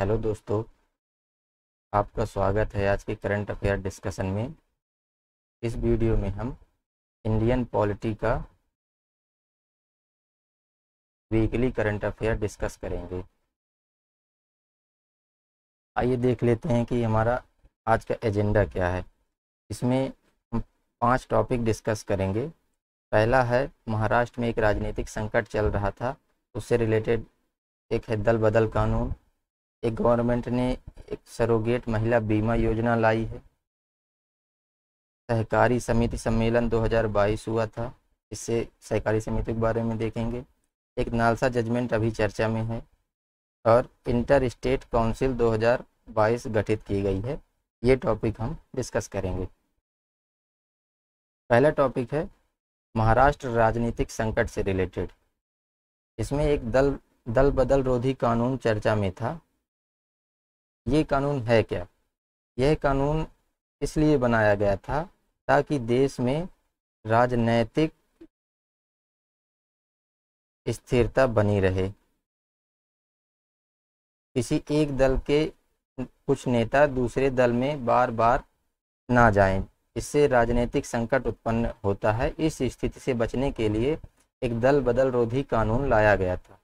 hello दोस्तों आपका स्वागत है आज के करंट अफेयर डिस्कशन में इस वीडियो में हम इंडियन पॉलिटी का वीकली करंट अफेयर डिस्कस करेंगे आइए देख लेते हैं कि हमारा आज का एजेंडा क्या है इसमें हम पांच टॉपिक डिस्कस करेंगे पहला है महाराष्ट्र में एक राजनीतिक संकट चल रहा था उससे रिलेटेड एक है दल बदल कानून एक गवर्नमेंट ने एक सरोगेट महिला बीमा योजना लाई है सहकारी समिति सम्मेलन 2022 हुआ था इससे सहकारी समिति के बारे में देखेंगे एक नालसा जजमेंट अभी चर्चा में है और इंटर स्टेट काउंसिल 2022 गठित की गई है ये टॉपिक हम डिस्कस करेंगे पहला टॉपिक है महाराष्ट्र राजनीतिक संकट से रिलेटेड इसमें एक दल दल बदल रोधी कानून चर्चा में था ये कानून है क्या यह कानून इसलिए बनाया गया था ताकि देश में राजनैतिक स्थिरता बनी रहे किसी एक दल के कुछ नेता दूसरे दल में बार बार ना जाएं इससे राजनीतिक संकट उत्पन्न होता है इस स्थिति से बचने के लिए एक दल बदल रोधी कानून लाया गया था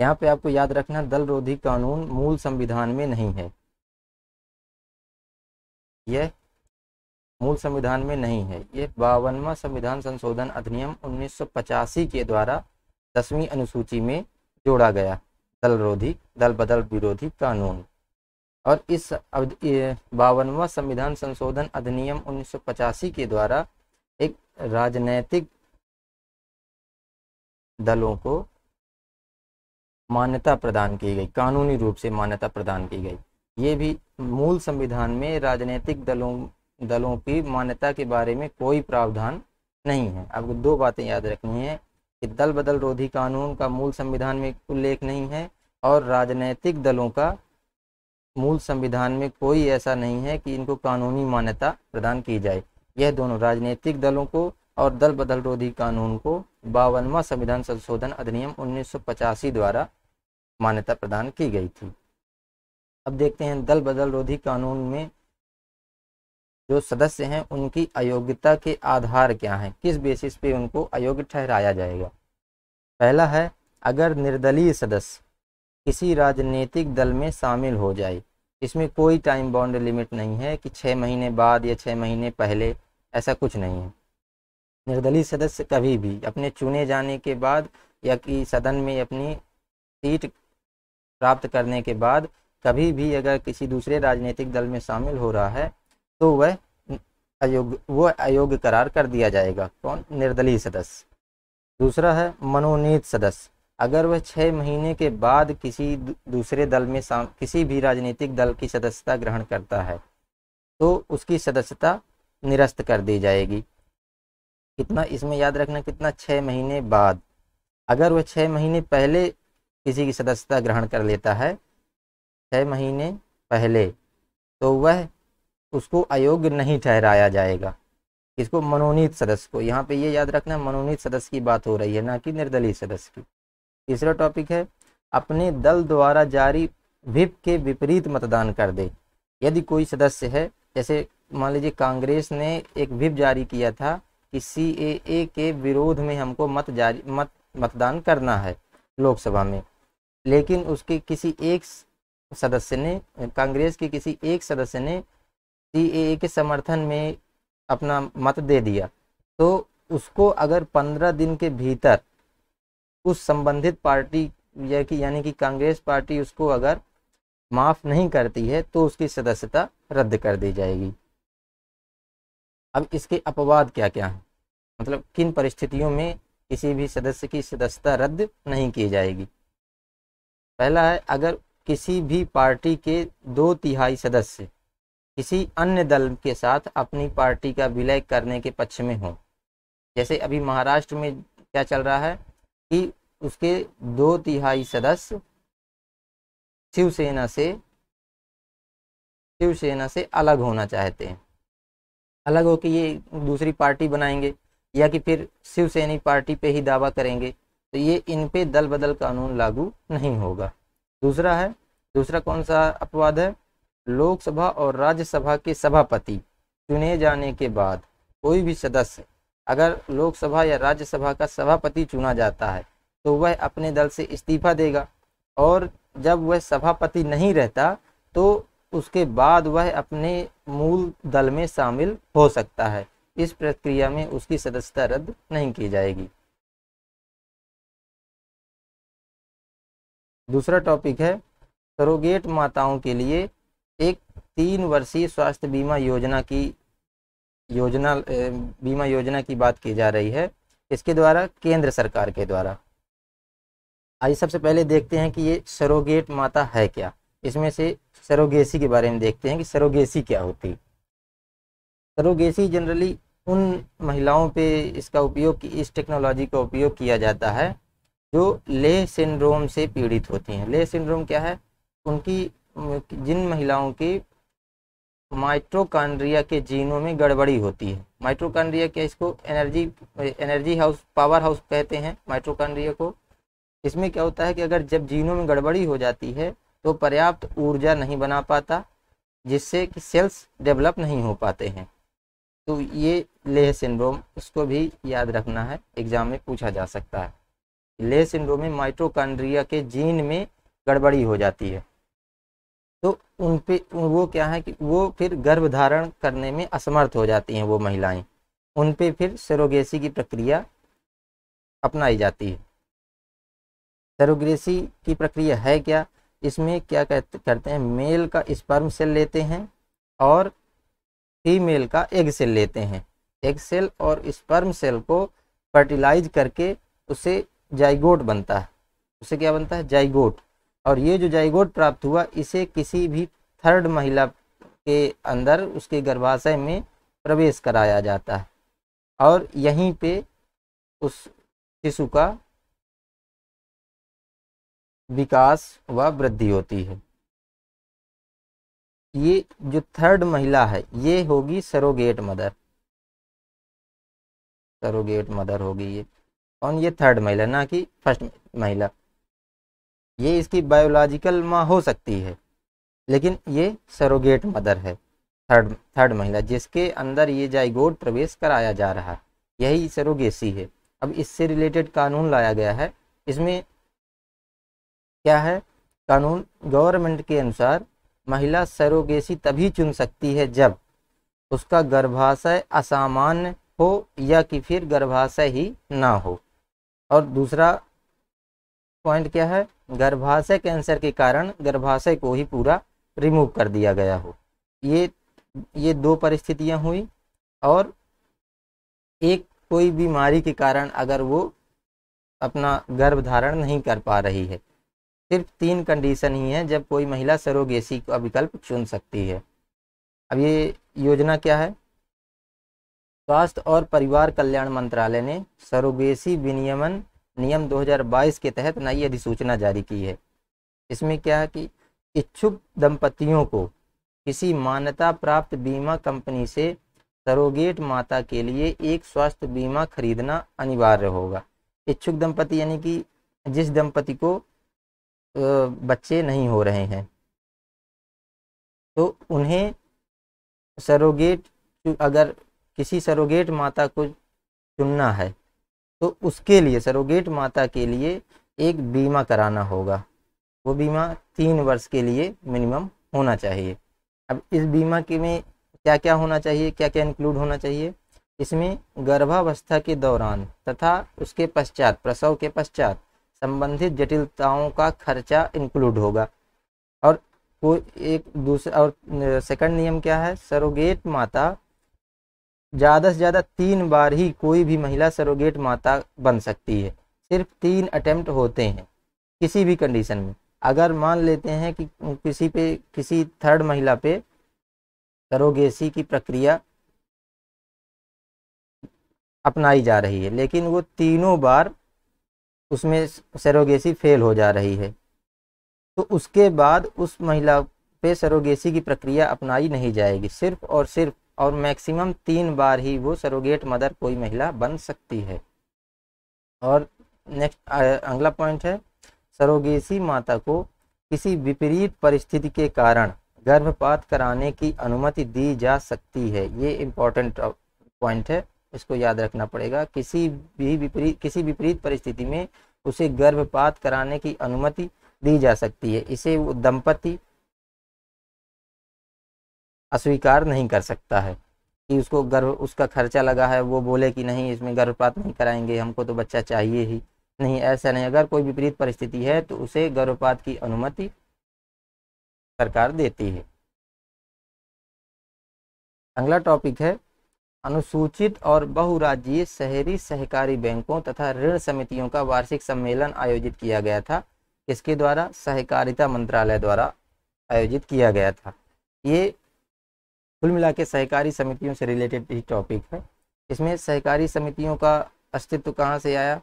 यहाँ पे आपको याद रखना दल रोधी कानून मूल संविधान में नहीं है यह मूल संविधान में नहीं है ये बावनवा संविधान संशोधन अधिनियम उन्नीस के द्वारा दसवीं अनुसूची में जोड़ा गया दल रोधी दल बदल विरोधी कानून और इस बावनवा संविधान संशोधन अधिनियम उन्नीस के द्वारा एक राजनैतिक दलों को मान्यता प्रदान की गई कानूनी रूप से मान्यता प्रदान की गई ये भी मूल संविधान में राजनीतिक दलों दलों की मान्यता के बारे में कोई प्रावधान नहीं है आपको दो बातें याद रखनी है कि दल बदल रोधी कानून का मूल संविधान में उल्लेख नहीं है और राजनीतिक दलों का मूल संविधान में कोई ऐसा नहीं है कि इनको कानूनी मान्यता प्रदान की जाए यह दोनों राजनीतिक दलों को और दल बदल रोधी कानून को बावनवा संविधान संशोधन अधिनियम उन्नीस द्वारा मान्यता प्रदान की गई थी अब देखते हैं दल बदल रोधी कानून में जो सदस्य हैं उनकी अयोग्यता के आधार क्या हैं किस बेसिस पे उनको अयोग्य ठहराया जाएगा पहला है अगर निर्दलीय सदस्य किसी राजनीतिक दल में शामिल हो जाए इसमें कोई टाइम बाउंड लिमिट नहीं है कि छः महीने बाद या छः महीने पहले ऐसा कुछ नहीं है निर्दलीय सदस्य कभी भी अपने चुने जाने के बाद या कि सदन में अपनी सीट प्राप्त करने के बाद कभी भी अगर किसी दूसरे राजनीतिक दल में शामिल हो रहा है तो वह अयोग्य वह अयोग्य करार कर दिया जाएगा कौन निर्दलीय सदस्य दूसरा है मनोनीत सदस्य अगर वह छः महीने के बाद किसी दूसरे दल में किसी भी राजनीतिक दल की सदस्यता ग्रहण करता है तो उसकी सदस्यता निरस्त कर दी जाएगी कितना इसमें याद रखना कितना छः महीने बाद अगर वह छः महीने पहले किसी की सदस्यता ग्रहण कर लेता है छः महीने पहले तो वह उसको अयोग्य नहीं ठहराया जाएगा इसको मनोनीत सदस्य को यहाँ पे ये याद रखना मनोनीत सदस्य की बात हो रही है ना कि निर्दलीय सदस्य की तीसरा टॉपिक है अपने दल द्वारा जारी विप के विपरीत मतदान कर दे यदि कोई सदस्य है जैसे मान लीजिए कांग्रेस ने एक विप जारी किया था कि सी के विरोध में हमको मत जारी मत मतदान करना है लोकसभा में लेकिन उसके किसी एक सदस्य ने कांग्रेस के किसी एक सदस्य ने सी के समर्थन में अपना मत दे दिया तो उसको अगर पंद्रह दिन के भीतर उस संबंधित पार्टी या कि यानी कि कांग्रेस पार्टी उसको अगर माफ नहीं करती है तो उसकी सदस्यता रद्द कर दी जाएगी अब इसके अपवाद क्या क्या हैं मतलब किन परिस्थितियों में किसी भी सदस्य की सदस्यता रद्द नहीं की जाएगी पहला है अगर किसी भी पार्टी के दो तिहाई सदस्य किसी अन्य दल के साथ अपनी पार्टी का विलय करने के पक्ष में हो जैसे अभी महाराष्ट्र में क्या चल रहा है कि उसके दो तिहाई सदस्य शिवसेना से शिवसेना से अलग होना चाहते हैं अलग हो कि ये दूसरी पार्टी बनाएंगे या कि फिर शिवसेनी पार्टी पे ही दावा करेंगे तो ये इन पे दल बदल कानून लागू नहीं होगा दूसरा है दूसरा कौन सा अपवाद है लोकसभा और राज्यसभा के सभापति चुने जाने के बाद कोई भी सदस्य अगर लोकसभा या राज्यसभा का सभापति चुना जाता है तो वह अपने दल से इस्तीफा देगा और जब वह सभापति नहीं रहता तो उसके बाद वह अपने मूल दल में शामिल हो सकता है इस प्रक्रिया में उसकी सदस्यता रद्द नहीं की जाएगी दूसरा टॉपिक है सरोगेट माताओं के लिए एक तीन वर्षीय स्वास्थ्य बीमा योजना की योजना बीमा योजना की बात की जा रही है इसके द्वारा केंद्र सरकार के द्वारा आइए सबसे पहले देखते हैं कि ये सरोगेट माता है क्या इसमें से सरोगेसी के बारे में देखते हैं कि सरोगेसी क्या होती सरोगेसी जनरली उन महिलाओं पे इसका उपयोग इस टेक्नोलॉजी का उपयोग किया जाता है जो ले सिंड्रोम से पीड़ित होती हैं ले सिंड्रोम क्या है उनकी जिन महिलाओं की माइट्रोकांड्रिया के जीनों में गड़बड़ी होती है माइट्रोकांड्रिया क्या इसको energy energy house power house कहते हैं माइट्रोकांड्रिया को इसमें क्या होता है कि अगर जब जीनों में गड़बड़ी हो जाती है तो पर्याप्त ऊर्जा नहीं बना पाता जिससे कि सेल्स डेवलप नहीं हो पाते हैं तो ये लेह सिंड्रोम उसको भी याद रखना है एग्ज़ाम में पूछा जा सकता है ले सिंड्रोम में माइटोकांड्रिया के जीन में गड़बड़ी हो जाती है तो उन पे वो क्या है कि वो फिर गर्भ धारण करने में असमर्थ हो जाती हैं वो महिलाएं उन पे फिर सेरोगेसी की प्रक्रिया अपनाई जाती है सेरोगेसी की प्रक्रिया है क्या इसमें क्या कहते करते हैं मेल का स्पर्म सेल लेते हैं और फीमेल का एग सेल लेते हैं एग सेल और स्पर्म सेल को फर्टिलाइज करके उसे जाइगोट बनता है उसे क्या बनता है जाइगोट और ये जो जाइगोट प्राप्त हुआ इसे किसी भी थर्ड महिला के अंदर उसके गर्भाशय में प्रवेश कराया जाता है और यहीं पे उस शिशु का विकास व वृद्धि होती है ये जो थर्ड महिला है ये होगी सरोगेट मदर सरोगेट मदर होगी ये कौन ये थर्ड महिला ना कि फर्स्ट महिला ये इसकी बायोलॉजिकल माँ हो सकती है लेकिन ये सरोगेट मदर है थर्ड थर्ड महिला जिसके अंदर ये जाइगोड प्रवेश कराया जा रहा यही सरोगेसी है अब इससे रिलेटेड कानून लाया गया है इसमें क्या है कानून गवर्नमेंट के अनुसार महिला सरोगेसी तभी चुन सकती है जब उसका गर्भाशय असामान्य हो या कि फिर गर्भाशय ही ना हो और दूसरा पॉइंट क्या है गर्भाशय कैंसर के कारण गर्भाशय को ही पूरा रिमूव कर दिया गया हो ये ये दो परिस्थितियां हुई और एक कोई बीमारी के कारण अगर वो अपना गर्भ धारण नहीं कर पा रही है सिर्फ तीन कंडीशन ही हैं जब कोई महिला सरोगेसी का विकल्प चुन सकती है अब ये योजना क्या है स्वास्थ्य और परिवार कल्याण मंत्रालय ने सरोगेसी विनियमन नियम 2022 के तहत नई अधिसूचना जारी की है इसमें क्या है कि इच्छुक दंपतियों को किसी मान्यता प्राप्त बीमा कंपनी से सरोगेट माता के लिए एक स्वास्थ्य बीमा खरीदना अनिवार्य होगा इच्छुक दंपति यानी कि जिस दंपति को बच्चे नहीं हो रहे हैं तो उन्हें सरोगेट अगर किसी सरोगेट माता को चुनना है तो उसके लिए सरोगेट माता के लिए एक बीमा कराना होगा वो बीमा तीन वर्ष के लिए मिनिमम होना चाहिए अब इस बीमा के में क्या क्या होना चाहिए क्या क्या इंक्लूड होना चाहिए इसमें गर्भावस्था के दौरान तथा उसके पश्चात प्रसव के पश्चात संबंधित जटिलताओं का खर्चा इंक्लूड होगा और कोई एक दूसरा और सेकंड नियम क्या है सरोगेट माता ज़्यादा से ज़्यादा तीन बार ही कोई भी महिला सरोगेट माता बन सकती है सिर्फ तीन अटैम्प्ट होते हैं किसी भी कंडीशन में अगर मान लेते हैं कि किसी पे किसी थर्ड महिला पे सरोगेसी की प्रक्रिया अपनाई जा रही है लेकिन वो तीनों बार उसमें सरोगेसी फेल हो जा रही है तो उसके बाद उस महिला पे सरोगेसी की प्रक्रिया अपनाई नहीं जाएगी सिर्फ और सिर्फ और मैक्सिमम तीन बार ही वो सरोगेट मदर कोई महिला बन सकती है और नेक्स्ट अगला पॉइंट है सरोगेसी माता को किसी विपरीत परिस्थिति के कारण गर्भपात कराने की अनुमति दी जा सकती है ये इम्पोर्टेंट पॉइंट है इसको याद रखना पड़ेगा किसी भी विपरीत किसी विपरीत परिस्थिति में उसे गर्भपात कराने की अनुमति दी जा सकती है इसे वो दंपति अस्वीकार नहीं कर सकता है कि उसको गर्भ उसका खर्चा लगा है वो बोले कि नहीं इसमें गर्भपात नहीं कराएंगे हमको तो बच्चा चाहिए ही नहीं ऐसा नहीं अगर कोई विपरीत परिस्थिति है तो उसे गर्भपात की अनुमति सरकार देती है अगला टॉपिक है अनुसूचित और बहुराज्यीय शहरी सहकारी बैंकों तथा ऋण समितियों का वार्षिक सम्मेलन आयोजित किया गया था इसके द्वारा सहकारिता मंत्रालय द्वारा आयोजित किया गया था ये कुल मिला के सहकारी समितियों से रिलेटेड ही टॉपिक है इसमें सहकारी समितियों का अस्तित्व कहाँ से आया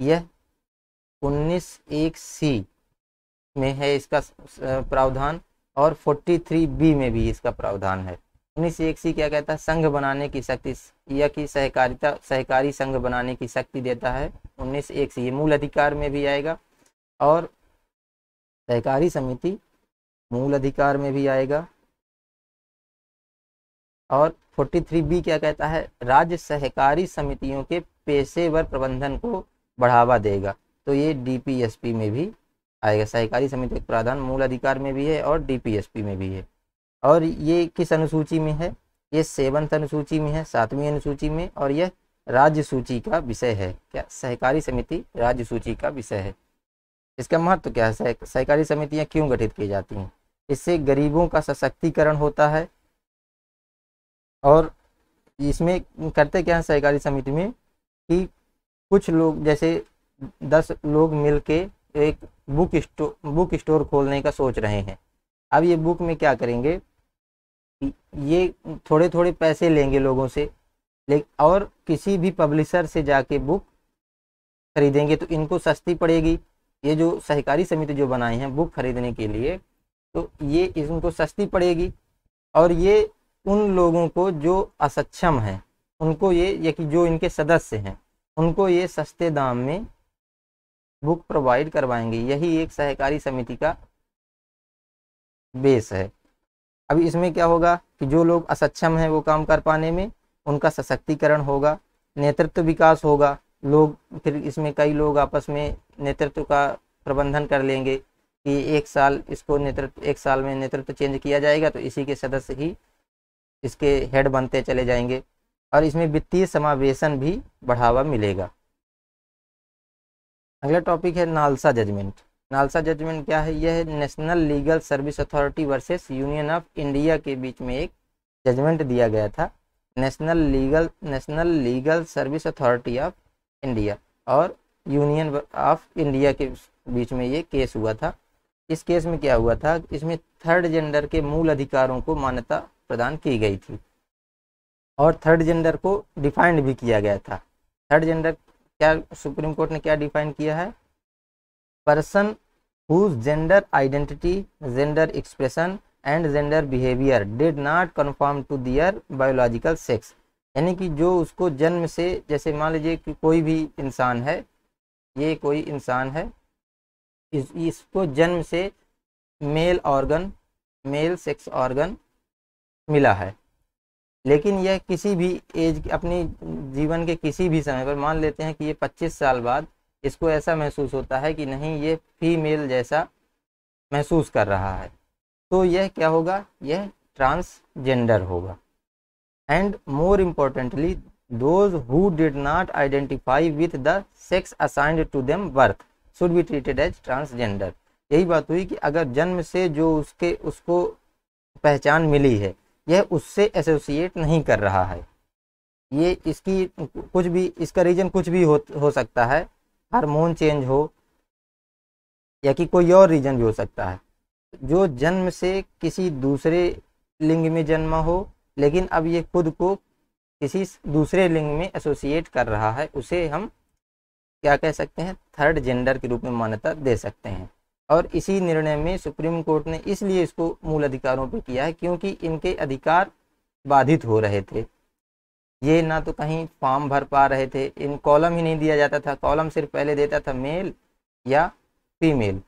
यह उन्नीस एक सी में है इसका प्रावधान और 43 बी में भी इसका प्रावधान है उन्नीस एक सी क्या कहता है संघ बनाने की शक्ति या कि सहकारिता सहकारी संघ बनाने की शक्ति देता है उन्नीस एक सी ये मूल अधिकार में भी आएगा और सहकारी समिति मूल अधिकार में भी आएगा और बी क्या कहता है राज्य सहकारी समितियों के पेशेवर प्रबंधन को बढ़ावा देगा तो ये डीपीएसपी में भी आएगा सहकारी समिति के प्रावधान मूल अधिकार में भी है और डीपीएसपी में भी है और ये किस अनुसूची में है ये सेवंथ अनुसूची में है सातवीं अनुसूची में और यह राज्य सूची का विषय है क्या सहकारी समिति राज्य सूची का विषय है इसका महत्व तो क्या है सहकारी समितियाँ क्यों गठित की जाती हैं इससे गरीबों का सशक्तिकरण होता है और इसमें करते क्या है सहकारी समिति में कि कुछ लोग जैसे दस लोग मिल के एक बुक स्टोर बुक स्टोर खोलने का सोच रहे हैं अब ये बुक में क्या करेंगे ये थोड़े थोड़े पैसे लेंगे लोगों से लेकिन और किसी भी पब्लिशर से जाके बुक खरीदेंगे तो इनको सस्ती पड़ेगी ये जो सहकारी समिति जो बनाए हैं बुक खरीदने के लिए तो ये इनको सस्ती पड़ेगी और ये उन लोगों को जो असक्षम हैं उनको ये या कि जो इनके सदस्य हैं उनको ये सस्ते दाम में बुक प्रोवाइड करवाएंगे यही एक सहकारी समिति का बेस है अभी इसमें क्या होगा कि जो लोग असक्षम हैं वो काम कर पाने में उनका सशक्तिकरण होगा नेतृत्व विकास होगा लोग फिर इसमें कई लोग आपस में नेतृत्व का प्रबंधन कर लेंगे कि एक साल इसको नेतृत्व एक साल में नेतृत्व चेंज किया जाएगा तो इसी के सदस्य ही इसके हेड बनते चले जाएंगे और इसमें वित्तीय समावेशन भी बढ़ावा मिलेगा अगला टॉपिक है नालसा जजमेंट नालसा जजमेंट क्या है यह National Legal Service Authority versus Union of India के बीच में एक जजमेंट दिया गया था National Legal National Legal Service Authority of India और यूनियन ऑफ इंडिया के बीच में ये केस हुआ था इस केस में क्या हुआ था इसमें थर्ड जेंडर के मूल अधिकारों को मान्यता प्रदान की गई थी और थर्ड जेंडर को डिफाइंड भी किया गया था थर्ड जेंडर क्या सुप्रीम कोर्ट ने क्या डिफाइन किया है person whose gender identity gender expression and gender behaviour did not confirm to their biological sex यानी कि जो उसको जन्म से जैसे मान लीजिए कि कोई भी इंसान है ये कोई इंसान है इस, इसको जन्म से male organ male sex organ मिला है लेकिन यह किसी भी एज अपनी जीवन के किसी भी समय पर मान लेते हैं कि ये 25 साल बाद इसको ऐसा महसूस होता है कि नहीं ये फीमेल जैसा महसूस कर रहा है तो यह क्या होगा यह ट्रांसजेंडर होगा and more importantly those who did not identify with the sex assigned to them birth should be treated as transgender यही बात हुई कि अगर जन्म से जो उसके उसको पहचान मिली है यह उससे एसोसिएट नहीं कर रहा है ये इसकी कुछ भी इसका रीज़न कुछ भी हो हो सकता है हार्मोन चेंज हो या कि कोई और रीज़न भी हो सकता है जो जन्म से किसी दूसरे लिंग में जन्मा हो लेकिन अब ये खुद को किसी दूसरे लिंग में एसोसिएट कर रहा है उसे हम क्या कह सकते हैं थर्ड जेंडर के रूप में मान्यता दे सकते हैं और इसी निर्णय में सुप्रीम कोर्ट ने इसलिए इसको मूल अधिकारों पर किया है क्योंकि इनके अधिकार बाधित हो रहे थे ये ना तो कहीं फॉर्म भर पा रहे थे इन कॉलम ही नहीं दिया जाता था कॉलम सिर्फ पहले देता था मेल या फीमेल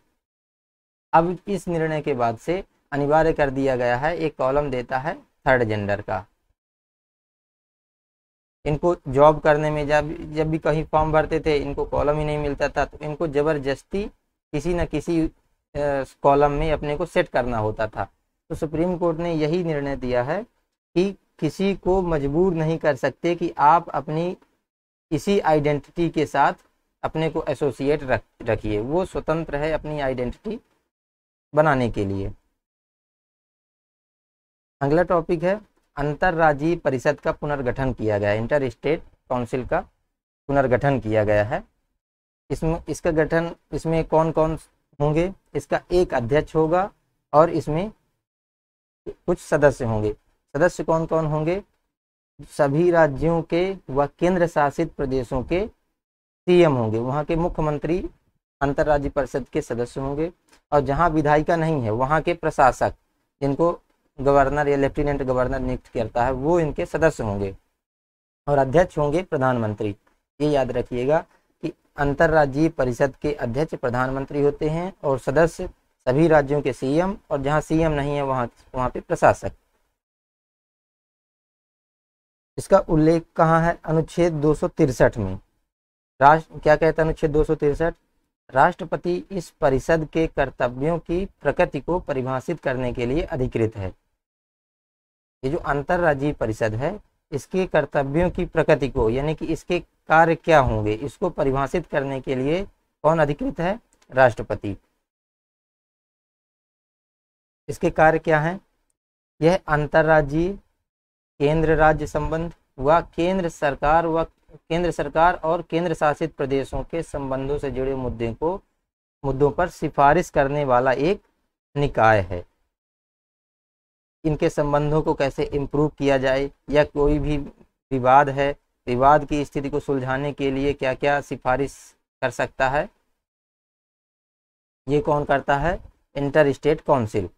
अब इस निर्णय के बाद से अनिवार्य कर दिया गया है एक कॉलम देता है थर्ड जेंडर का इनको जॉब करने में जब जब भी कहीं फॉर्म भरते थे इनको कॉलम ही नहीं मिलता था तो इनको जबरदस्ती किसी न किसी कॉलम में अपने को सेट करना होता था तो सुप्रीम कोर्ट ने यही निर्णय दिया है कि किसी को मजबूर नहीं कर सकते कि आप अपनी इसी आइडेंटिटी के साथ अपने को एसोसिएट रख रखिए वो स्वतंत्र है अपनी आइडेंटिटी बनाने के लिए अगला टॉपिक है अंतर्राज्यीय परिषद का पुनर्गठन किया गया इंटर स्टेट काउंसिल का पुनर्गठन किया गया है इसमें इसका गठन इसमें कौन कौन होंगे इसका एक अध्यक्ष होगा और इसमें कुछ सदस्य होंगे सदस्य कौन कौन होंगे सभी राज्यों के व केंद्र शासित प्रदेशों के सीएम होंगे वहाँ के मुख्यमंत्री अंतर्राज्य परिषद के सदस्य होंगे और जहाँ विधायिका नहीं है वहाँ के प्रशासक जिनको गवर्नर या लेफ्टिनेंट गवर्नर नियुक्त करता है वो इनके सदस्य होंगे और अध्यक्ष होंगे प्रधानमंत्री ये याद रखिएगा अंतर्राज्यीय परिषद के अध्यक्ष प्रधानमंत्री होते हैं और सदस्य सभी राज्यों के सीएम और जहां सीएम नहीं है वहां वहां पे प्रशासक इसका उल्लेख कहाँ है अनुच्छेद दो में राष्ट्र क्या कहता है अनुच्छेद दो राष्ट्रपति इस परिषद के कर्तव्यों की प्रकृति को परिभाषित करने के लिए अधिकृत है ये जो अंतर्राज्यीय परिषद है इसके कर्तव्यों की प्रकृति को यानी कि इसके कार्य क्या होंगे इसको परिभाषित करने के लिए कौन अधिकृत है राष्ट्रपति इसके कार्य क्या हैं यह अंतर्राज्यीय केंद्र राज्य संबंध व केंद्र सरकार व केंद्र सरकार और केंद्र शासित प्रदेशों के संबंधों से जुड़े मुद्दे को मुद्दों पर सिफारिश करने वाला एक निकाय है इनके संबंधों को कैसे इम्प्रूव किया जाए या कोई भी विवाद है विवाद की स्थिति को सुलझाने के लिए क्या क्या सिफारिश कर सकता है ये कौन करता है इंटर स्टेट काउंसिल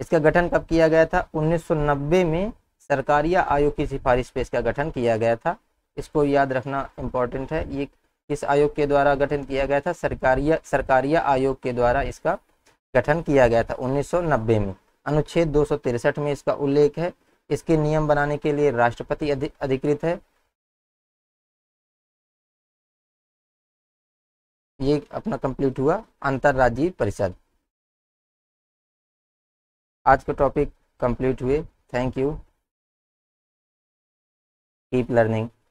इसका गठन कब किया गया था 1990 में सरकारी आयोग की सिफारिश पे इसका गठन किया गया था इसको याद रखना इम्पोर्टेंट है ये किस आयोग के द्वारा गठन किया गया था सरकारिया सरकारिया आयोग के द्वारा इसका गठन किया गया था 1990 में अनुच्छेद दो में इसका उल्लेख है इसके नियम बनाने के लिए राष्ट्रपति अधिकृत है ये अपना कंप्लीट हुआ अंतर्राज्यीय परिषद आज के टॉपिक कंप्लीट हुए थैंक यू कीप लर्निंग